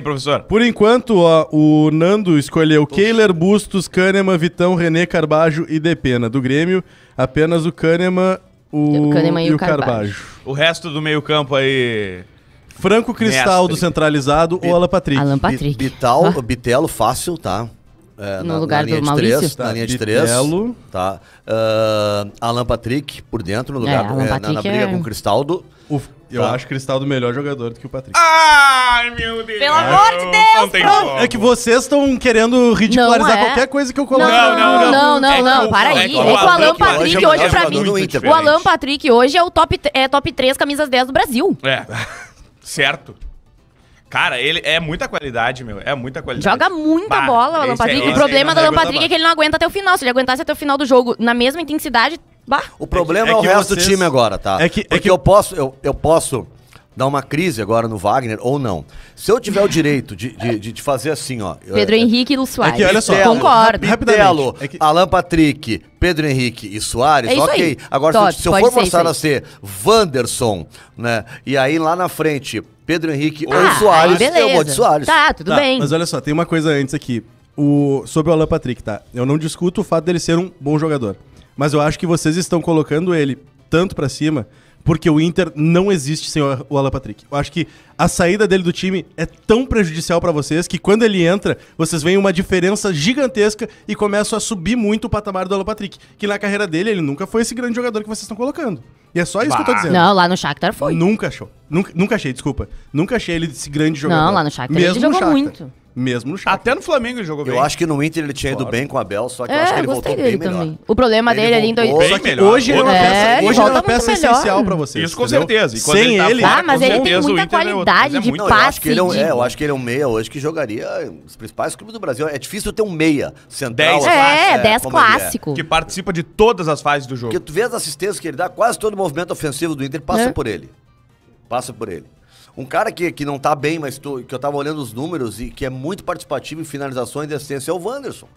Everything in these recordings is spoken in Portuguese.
professor? Por enquanto, ó, o Nando escolheu Oxi. Keiler, Bustos, Kahneman, Vitão, René Carbajo e Depena. Do Grêmio, apenas o Kahneman, o, Kahneman e, e, o Carbajo. Carbajo. O resto do meio-campo aí. Franco Cristal Mestre. do centralizado B ou Alan Patrick? Alan Patrick. B Bital, ah. Bitelo fácil, tá? É, no na, lugar na linha do de Maurício? Três, tá, na linha de três. Bitelo. Tá. Uh, Alan Patrick por dentro, no é, lugar é, do, é, na, na, briga é com o Cristaldo. Uf, eu tá. acho o Cristaldo melhor jogador do que o Patrick. Ai, meu Deus! Pelo amor de Deus! Não não, é que vocês estão querendo ridicularizar é. qualquer coisa que eu coloco. Não, não, não. Não, não, não, para aí. o Alan Patrick hoje, pra mim, o Alan Patrick hoje é o top, é, top 3 camisas 10 do Brasil. É, certo. Cara, ele é muita qualidade, meu. É muita qualidade. Joga muita bah, bola, Alan Patrick. É, o é problema do Alan Patrick é que ele não aguenta até o final. Se ele aguentasse até o final do jogo na mesma intensidade, bah. O problema é, que, é o é resto vocês... do time agora, tá? É que, é que... eu posso, eu, eu posso dar uma crise agora no Wagner ou não. Se eu tiver o direito de, de, de, de fazer assim, ó. É, Pedro é, Henrique e Lu Soares. É que, olha só, Pitelo, concordo. Pitelo, é que... Alan Patrick, Pedro Henrique e Soares, é ok. Aí. Agora, Top, se, eu, se eu for forçado a ser Wanderson, né? E aí lá na frente, Pedro Henrique ah, ou Soares, eu vou de Soares. Tá, tudo tá, bem. Mas olha só, tem uma coisa antes aqui. O, sobre o Alan Patrick, tá? Eu não discuto o fato dele ser um bom jogador. Mas eu acho que vocês estão colocando ele tanto para cima porque o Inter não existe sem o Alan Patrick. Eu acho que a saída dele do time é tão prejudicial para vocês que quando ele entra, vocês veem uma diferença gigantesca e começam a subir muito o patamar do Alan Patrick, que na carreira dele ele nunca foi esse grande jogador que vocês estão colocando. E é só isso bah. que eu tô dizendo. Não, lá no Shakhtar foi. Nunca achou. Nunca, nunca achei, desculpa. Nunca achei ele esse grande jogador. Não, lá no Shakhtar Mesmo ele jogou Shakhtar. muito. Mesmo no Até no Flamengo ele jogou bem. Eu acho que no Inter ele tinha ido claro. bem com o Abel, só que é, eu acho que ele voltou bem melhor. O problema ele dele ali em dois... Hoje ele é uma é, peça, hoje ele é uma peça essencial pra vocês. Isso com entendeu? certeza. E Sem ele... Tá, ah, mas ele tem muita é qualidade é de não, passe. Eu acho, que ele é, um, é, eu acho que ele é um meia hoje que jogaria os principais clubes do Brasil. É difícil ter um meia central. 10 assim, é, 10 clássico. Que participa de todas as fases do jogo. Porque tu vê as assistências que ele dá, quase todo o movimento ofensivo do Inter passa por ele. Passa por ele. Um cara que, que não tá bem, mas tô, que eu tava olhando os números e que é muito participativo em finalizações de assistência é o Wanderson.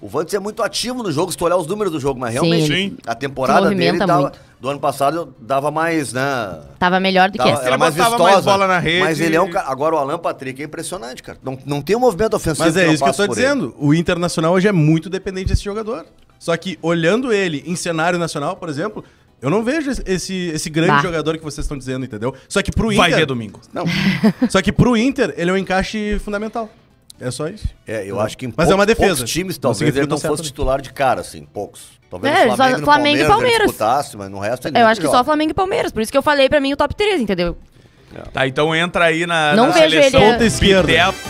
O Wanderson é muito ativo no jogo, se tu olhar os números do jogo, mas realmente Sim. a temporada dele tava, do ano passado dava mais, né? Tava melhor do que essa. Era mais vistosa. Mais bola na rede. Mas ele é um cara. Agora o Alan Patrick é impressionante, cara. Não, não tem um movimento ofensivo. Mas é que isso que eu tô dizendo. Ele. O Internacional hoje é muito dependente desse jogador. Só que olhando ele em cenário nacional, por exemplo, eu não vejo esse, esse grande bah. jogador que vocês estão dizendo, entendeu? Só que pro Inter. Vai ver domingo. Não. Só que pro Inter, ele é um encaixe fundamental. É só isso. É, eu acho que em Mas poucos, é uma defesa. poucos times talvez ele não tá fosse né? titular de cara, assim, poucos. Talvez é, Flamengo, só, Flamengo e Palmeiras. Palmeiras. mas no resto é Eu acho que joga. só Flamengo e Palmeiras, por isso que eu falei pra mim o top 3, entendeu? É. Tá, então entra aí na, não na vejo seleção ele... ponta Piteco,